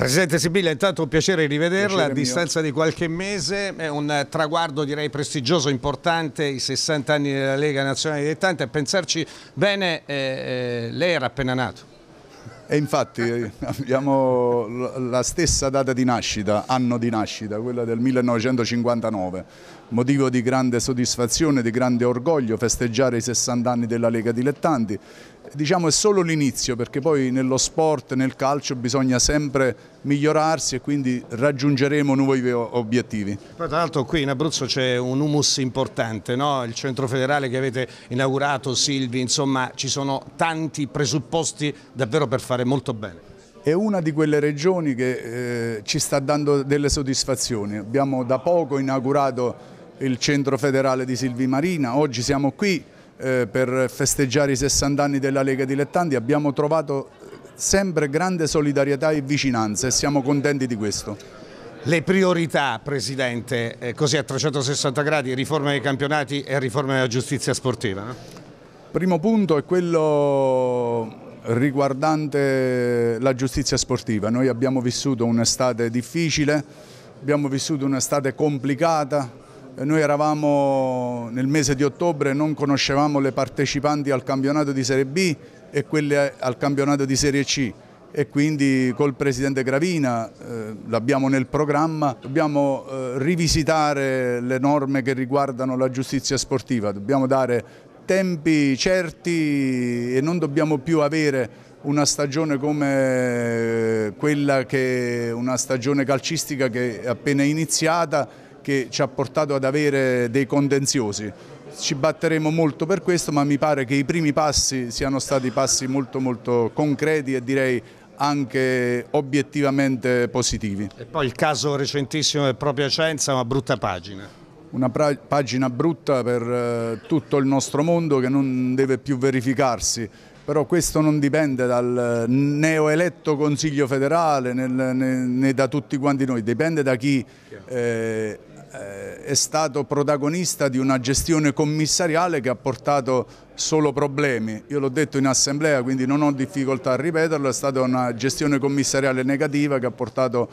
Presidente Sibilla, intanto un piacere rivederla piacere a distanza mio. di qualche mese, è un traguardo direi prestigioso, importante, i 60 anni della Lega Nazionale Dilettante, a pensarci bene, eh, eh, lei era appena nato. E infatti eh, abbiamo la stessa data di nascita, anno di nascita, quella del 1959, motivo di grande soddisfazione, di grande orgoglio festeggiare i 60 anni della Lega Dilettanti diciamo è solo l'inizio perché poi nello sport, nel calcio bisogna sempre migliorarsi e quindi raggiungeremo nuovi obiettivi. Poi, tra l'altro qui in Abruzzo c'è un humus importante, no? il centro federale che avete inaugurato, Silvi, insomma ci sono tanti presupposti davvero per fare molto bene. È una di quelle regioni che eh, ci sta dando delle soddisfazioni, abbiamo da poco inaugurato il centro federale di Silvi Marina, oggi siamo qui eh, per festeggiare i 60 anni della Lega Dilettanti abbiamo trovato eh, sempre grande solidarietà e vicinanza e siamo contenti di questo. Le priorità, Presidente, eh, così a 360 gradi, riforma dei campionati e riforma della giustizia sportiva? Primo punto è quello riguardante la giustizia sportiva. Noi abbiamo vissuto un'estate difficile, abbiamo vissuto un'estate complicata, noi eravamo nel mese di ottobre, non conoscevamo le partecipanti al campionato di Serie B e quelle al campionato di Serie C e quindi col Presidente Gravina eh, l'abbiamo nel programma, dobbiamo eh, rivisitare le norme che riguardano la giustizia sportiva, dobbiamo dare tempi certi e non dobbiamo più avere una stagione come quella che una stagione calcistica che è appena iniziata che ci ha portato ad avere dei contenziosi. Ci batteremo molto per questo ma mi pare che i primi passi siano stati passi molto molto concreti e direi anche obiettivamente positivi. E poi il caso recentissimo del proprio Acenza, una brutta pagina una pagina brutta per eh, tutto il nostro mondo che non deve più verificarsi però questo non dipende dal neoeletto Consiglio federale né, né, da tutti quanti noi, dipende da chi eh, eh, è stato protagonista di una gestione commissariale che ha portato solo problemi. Io l'ho detto in assemblea, quindi non ho difficoltà a ripeterlo, è stata una gestione commissariale negativa che ha portato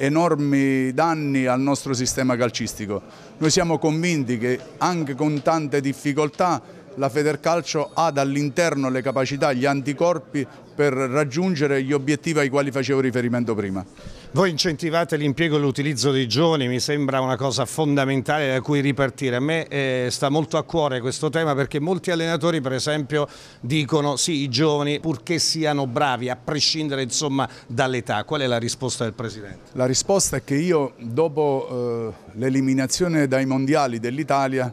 enormi danni al nostro sistema calcistico. Noi siamo convinti che anche con tante difficoltà la Federcalcio ha dall'interno le capacità, gli anticorpi per raggiungere gli obiettivi ai quali facevo riferimento prima. Voi incentivate l'impiego e l'utilizzo dei giovani, mi sembra una cosa fondamentale da cui ripartire. A me eh, sta molto a cuore questo tema perché molti allenatori per esempio dicono sì i giovani purché siano bravi a prescindere dall'età. Qual è la risposta del Presidente? La risposta è che io dopo eh, l'eliminazione dai mondiali dell'Italia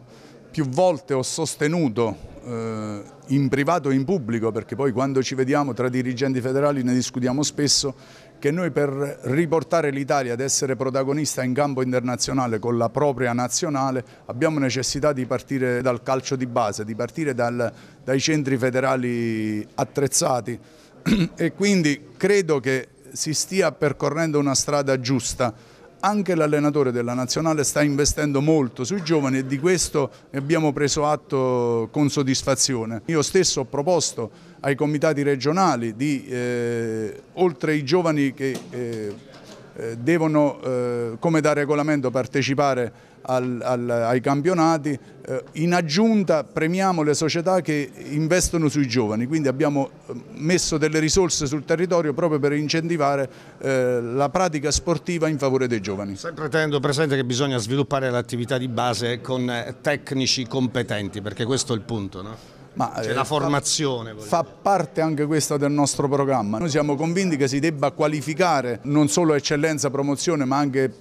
più volte ho sostenuto eh, in privato e in pubblico, perché poi quando ci vediamo tra dirigenti federali ne discutiamo spesso, che noi per riportare l'Italia ad essere protagonista in campo internazionale con la propria nazionale abbiamo necessità di partire dal calcio di base, di partire dal, dai centri federali attrezzati e quindi credo che si stia percorrendo una strada giusta anche l'allenatore della nazionale sta investendo molto sui giovani e di questo abbiamo preso atto con soddisfazione. Io stesso ho proposto ai comitati regionali di, eh, oltre ai giovani che eh, eh, devono eh, come da regolamento partecipare al, al, ai campionati, eh, in aggiunta premiamo le società che investono sui giovani, quindi abbiamo messo delle risorse sul territorio proprio per incentivare la pratica sportiva in favore dei giovani. Sempre tenendo presente che bisogna sviluppare l'attività di base con tecnici competenti, perché questo è il punto. No? Ma C'è eh, la formazione. Fa, fa parte anche questa del nostro programma. Noi siamo convinti che si debba qualificare non solo eccellenza, promozione, ma anche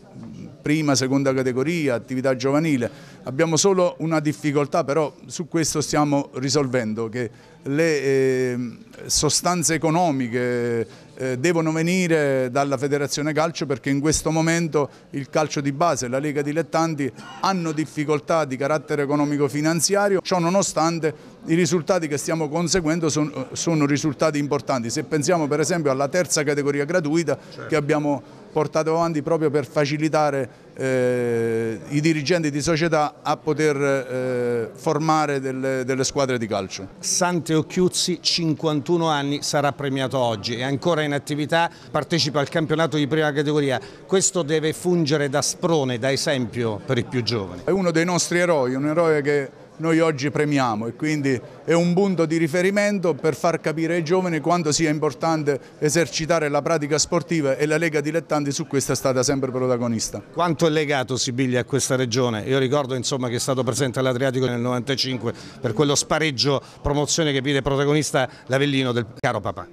prima, seconda categoria, attività giovanile. Abbiamo solo una difficoltà, però su questo stiamo risolvendo, che le eh, sostanze economiche eh, devono venire dalla Federazione Calcio perché in questo momento il calcio di base e la Lega Dilettanti hanno difficoltà di carattere economico-finanziario, ciò nonostante i risultati che stiamo conseguendo sono, sono risultati importanti. Se pensiamo per esempio alla terza categoria gratuita certo. che abbiamo portato avanti proprio per facilitare eh, i dirigenti di società a poter eh, formare delle, delle, squadre di calcio. Sante Occhiuzzi, 51 anni, sarà premiato oggi, è ancora in attività, partecipa al campionato di prima categoria, questo deve fungere da sprone, da esempio per i più giovani. È uno dei nostri eroi, un eroe che noi oggi premiamo e quindi è un punto di riferimento per far capire ai giovani quanto sia importante esercitare la pratica sportiva e la Lega Dilettanti su questa è stata sempre protagonista. Quanto è legato Sibiglia a questa regione? Io ricordo insomma, che è stato presente all'Adriatico nel 1995 per quello spareggio promozione che vide protagonista l'Avellino del caro papà.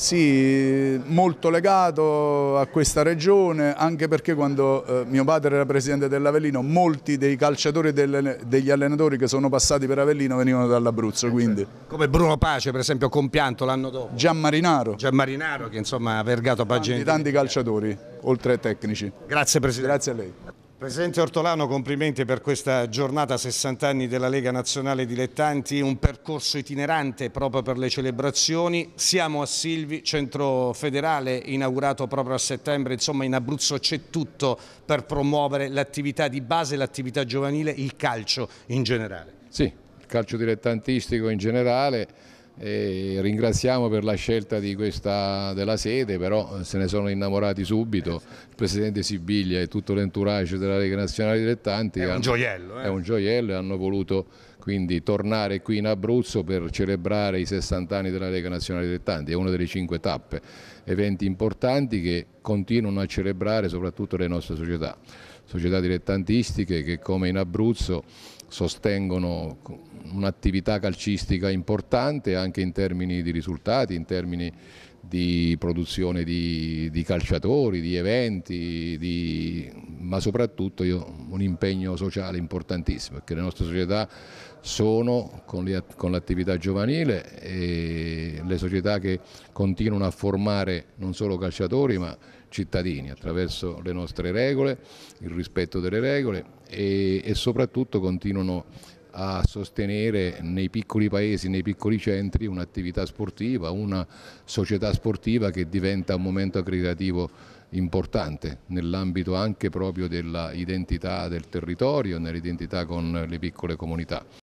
Sì, molto legato a questa regione, anche perché quando eh, mio padre era presidente dell'Avellino, molti dei calciatori e delle, degli allenatori che sono passati per Avellino venivano dall'Abruzzo. Eh, quindi... Certo. Come Bruno Pace, per esempio, compianto l'anno dopo. Gianmarinaro. Gianmarinaro, che insomma ha vergato a Pagenti. tanti calciatori, oltre ai tecnici. Grazie Presidente. Grazie a lei. Presidente Ortolano, complimenti per questa giornata 60 anni della Lega Nazionale Dilettanti, un percorso itinerante proprio per le celebrazioni. Siamo a Silvi, centro federale inaugurato proprio a settembre, insomma in Abruzzo c'è tutto per promuovere l'attività di base, l'attività giovanile, il calcio in generale. Sì, il calcio dilettantistico in generale e ringraziamo per la scelta questa, della sede, però eh, se ne sono innamorati subito, eh, il Presidente Sibiglia e tutto l'entourage della Lega Nazionale Dilettanti. È un hanno, gioiello. Eh? È un gioiello e hanno voluto quindi tornare qui in Abruzzo per celebrare i 60 anni della Lega Nazionale Dilettanti, è una delle cinque tappe, eventi importanti che continuano a celebrare soprattutto le nostre società, società dilettantistiche che come in Abruzzo sostengono un'attività calcistica importante anche in termini di risultati, in termini di produzione di, di calciatori, di eventi, di, ma soprattutto io, un impegno sociale importantissimo, perché le nostre società sono con, l'attività giovanile e le società che continuano a formare non solo calciatori ma cittadini attraverso le nostre regole, il rispetto delle regole e, e soprattutto continuano a sostenere nei piccoli paesi, nei piccoli centri un'attività sportiva, una società sportiva che diventa un momento aggregativo importante nell'ambito anche proprio dell'identità del territorio, nell'identità con le piccole comunità.